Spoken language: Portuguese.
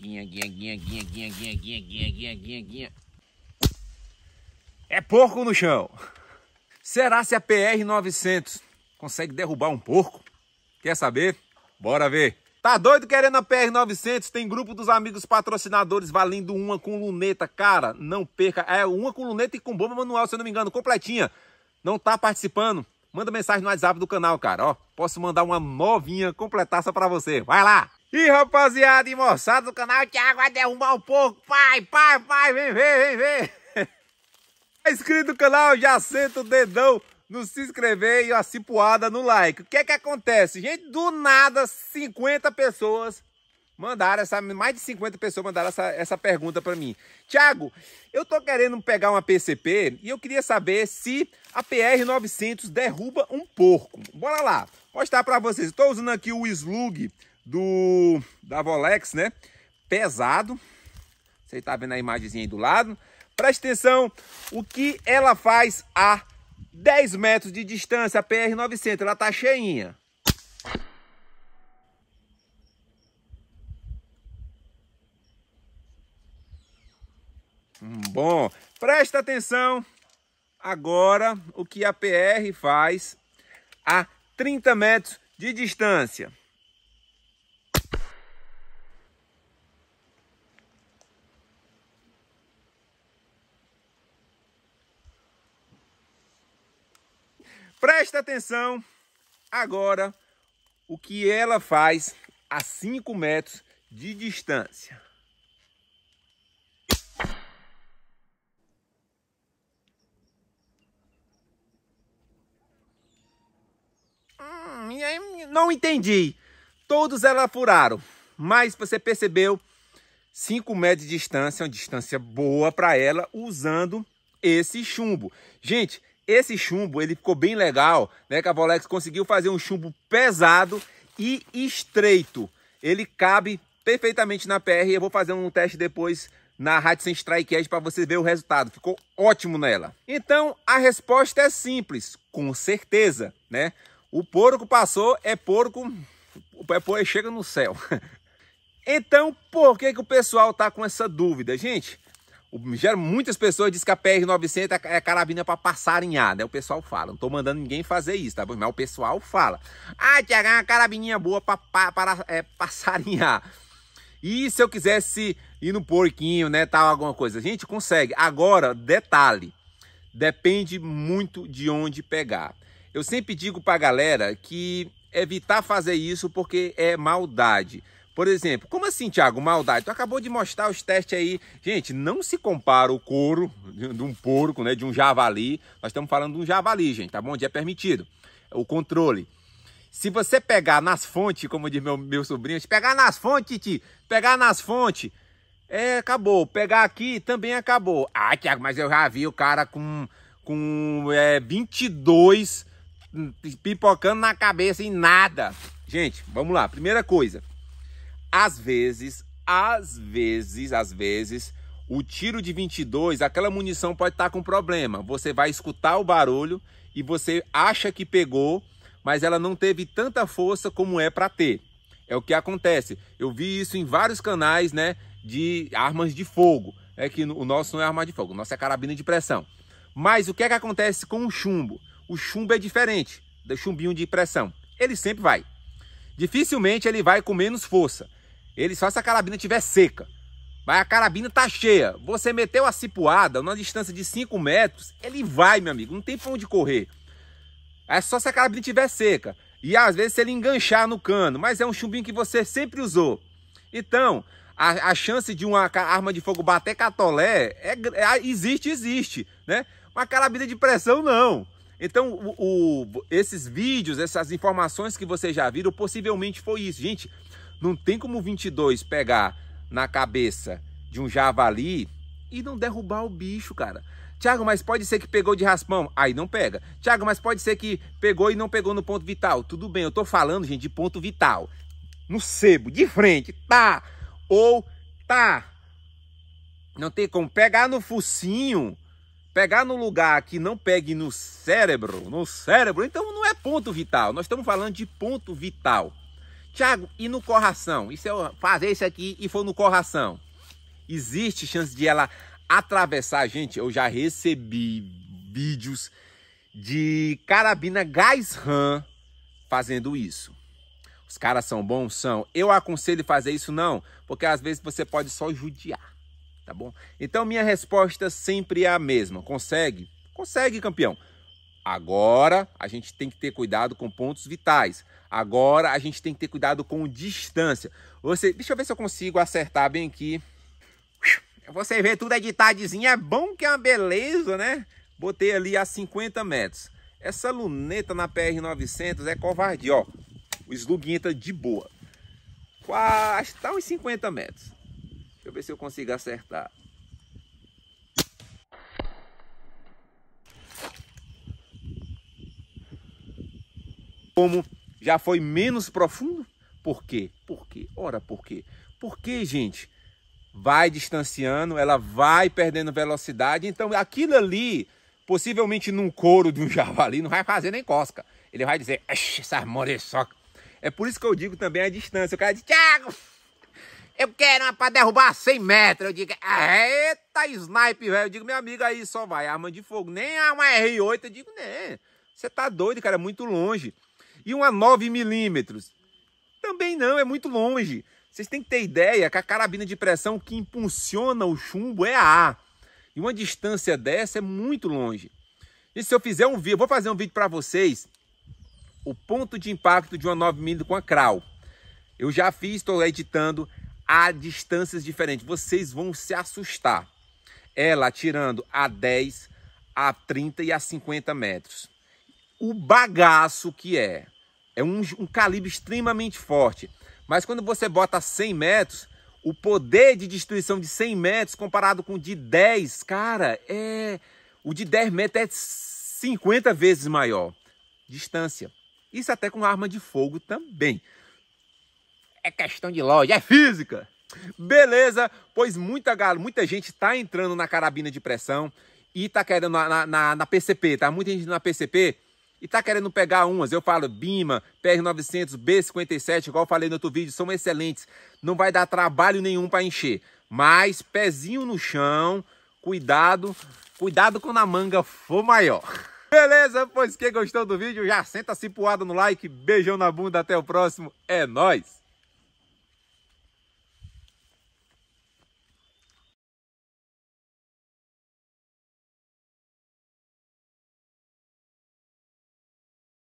Guinha, guinha, guinha, guinha, guinha, guinha, guinha, guinha, guinha, guinha, guinha. É porco no chão. Será se a PR-900 consegue derrubar um porco? Quer saber? Bora ver. Tá doido querendo a PR-900? Tem grupo dos amigos patrocinadores valendo uma com luneta. Cara, não perca. É uma com luneta e com bomba manual, se eu não me engano, completinha. Não tá participando? Manda mensagem no WhatsApp do canal, cara. Ó, posso mandar uma novinha completaça pra você. Vai lá! E rapaziada e moçada do canal, o Thiago vai derrubar um pouco. Pai, pai, pai, vem ver, vem ver. Tá inscrito no canal, já senta o dedão no se inscrever e a cipuada no like. O que é que acontece? Gente, do nada, 50 pessoas mandaram essa... Mais de 50 pessoas mandaram essa, essa pergunta para mim. Thiago, eu tô querendo pegar uma PCP e eu queria saber se a PR-900 derruba um porco. Bora lá. Mostrar para vocês. Estou usando aqui o Slug do da Volex, né? Pesado. Você tá vendo a imagenzinha aí do lado. Preste atenção o que ela faz a 10 metros de distância, a PR-900. Ela tá cheinha. Hum, bom, presta atenção agora o que a PR faz a 30 metros de distância. Presta atenção agora o que ela faz a 5 metros de distância. Hum, não entendi. Todos ela furaram, mas você percebeu 5 metros de distância, uma distância boa para ela usando esse chumbo. Gente, esse chumbo, ele ficou bem legal, né? Que a Volex conseguiu fazer um chumbo pesado e estreito. Ele cabe perfeitamente na PR. Eu vou fazer um teste depois na Hudson Strike Edge para você ver o resultado. Ficou ótimo nela. Então, a resposta é simples, com certeza, né? O porco passou, é porco, é porco chega no céu. então, por que, que o pessoal tá com essa dúvida? Gente, Gera muitas pessoas dizem que a PR-900 é, é carabina para passarinhar, né? O pessoal fala. Não tô mandando ninguém fazer isso, tá bom? Mas o pessoal fala. Ah, Tiago, é uma carabininha boa para é, passarinhar. E se eu quisesse ir no porquinho, né? Tal, alguma coisa. A gente consegue. Agora, detalhe. Depende muito de onde pegar. Eu sempre digo pra galera que evitar fazer isso porque é maldade. Por exemplo, como assim, Thiago? Maldade? Tu acabou de mostrar os testes aí. Gente, não se compara o couro de um porco, né? De um javali. Nós estamos falando de um javali, gente, tá bom? Onde é permitido. O controle. Se você pegar nas fontes, como diz meu, meu sobrinho, se pegar nas fontes, Titi, pegar nas fontes, é, acabou. Pegar aqui também acabou. Ah, Tiago, mas eu já vi o cara com, com é, 22 pipocando na cabeça em nada. Gente, vamos lá. Primeira coisa, às vezes, às vezes, às vezes, o tiro de 22, aquela munição pode estar tá com problema. Você vai escutar o barulho e você acha que pegou, mas ela não teve tanta força como é para ter. É o que acontece. Eu vi isso em vários canais, né, de armas de fogo. É que o nosso não é arma de fogo, o nosso é carabina de pressão. Mas o que é que acontece com o chumbo? O chumbo é diferente do chumbinho de pressão. Ele sempre vai. Dificilmente ele vai com menos força. Ele só se a carabina estiver seca. Mas a carabina tá cheia. Você meteu a cipuada numa distância de 5 metros, ele vai, meu amigo. Não tem pra onde correr. É só se a carabina estiver seca. E às vezes ele enganchar no cano, mas é um chumbinho que você sempre usou. Então, a, a chance de uma arma de fogo bater catolé é, é, existe, existe, né? Uma carabina de pressão, não. Então, o, o, esses vídeos, essas informações que vocês já viram, possivelmente foi isso. Gente, não tem como 22 pegar na cabeça de um javali e não derrubar o bicho, cara. Tiago, mas pode ser que pegou de raspão. Aí não pega. Tiago, mas pode ser que pegou e não pegou no ponto vital. Tudo bem, eu tô falando, gente, de ponto vital. No sebo, de frente, tá. Ou tá. Não tem como pegar no focinho, pegar no lugar que não pegue no cérebro, no cérebro. Então não é ponto vital. Nós estamos falando de ponto vital. Tiago, e no corração? E se eu fazer isso aqui e for no corração? Existe chance de ela atravessar gente? Eu já recebi vídeos de carabina gás RAM fazendo isso. Os caras são bons? São. Eu aconselho fazer isso? Não, porque às vezes você pode só judiar, tá bom? Então minha resposta sempre é a mesma. Consegue? Consegue, campeão. Agora a gente tem que ter cuidado com pontos vitais. Agora a gente tem que ter cuidado com distância. Você, deixa eu ver se eu consigo acertar bem aqui. Você vê tudo é editadinho, é bom que é uma beleza, né? Botei ali a 50 metros. Essa luneta na PR900 é covardia, ó. O sluguinho de boa. Quase, tá uns 50 metros. Deixa eu ver se eu consigo acertar. como já foi menos profundo. Por quê? Por quê? Ora, por quê? Porque, gente, vai distanciando, ela vai perdendo velocidade. Então, aquilo ali, possivelmente num couro de um javali, não vai fazer nem cosca. Ele vai dizer, essa moreçoca. É, é por isso que eu digo também a distância. O cara diz, Thiago, eu quero uma para derrubar 100 metros. Eu digo, eita, sniper, velho. Eu digo, meu amigo, aí só vai arma de fogo. Nem uma R8. Eu digo, né, você tá doido, cara, é muito longe e uma 9 milímetros. Também não, é muito longe. Vocês têm que ter ideia que a carabina de pressão que impulsiona o chumbo é a A. E uma distância dessa é muito longe. E se eu fizer um vídeo, vou fazer um vídeo para vocês, o ponto de impacto de uma 9 mm com a Kral. Eu já fiz, estou editando a distâncias diferentes. Vocês vão se assustar. Ela atirando a 10, a 30 e a 50 metros. O bagaço que é. É um, um calibre extremamente forte. Mas quando você bota 100 metros, o poder de destruição de 100 metros comparado com o de 10, cara, é o de 10 metros é 50 vezes maior. Distância. Isso até com arma de fogo também. É questão de lógica, é física. Beleza, pois muita, muita gente está entrando na carabina de pressão e está querendo na, na, na, PCP, tá? Muita gente na PCP e tá querendo pegar umas, eu falo Bima, PR900, B57, igual falei no outro vídeo, são excelentes. Não vai dar trabalho nenhum para encher. Mas pezinho no chão, cuidado, cuidado quando a manga for maior. Beleza? Pois quem gostou do vídeo já senta se poada no like, beijão na bunda, até o próximo, é nóis!